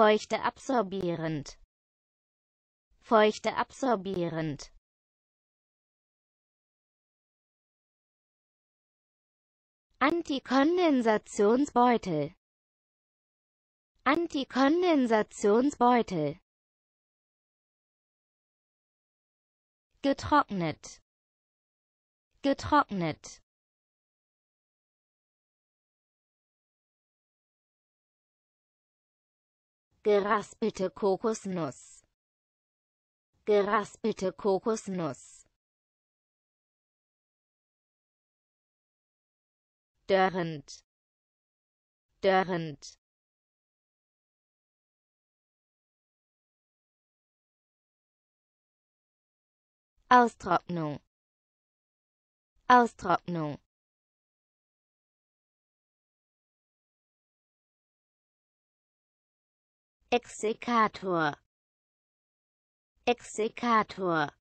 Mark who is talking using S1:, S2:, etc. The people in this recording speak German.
S1: Feuchte absorbierend. Feuchte absorbierend. Antikondensationsbeutel. Antikondensationsbeutel. Getrocknet. Getrocknet. geraspelte Kokosnuss, geraspelte Kokosnuss. Dörrend, dörrend. Austrocknung, Austrocknung. Exekator Exekator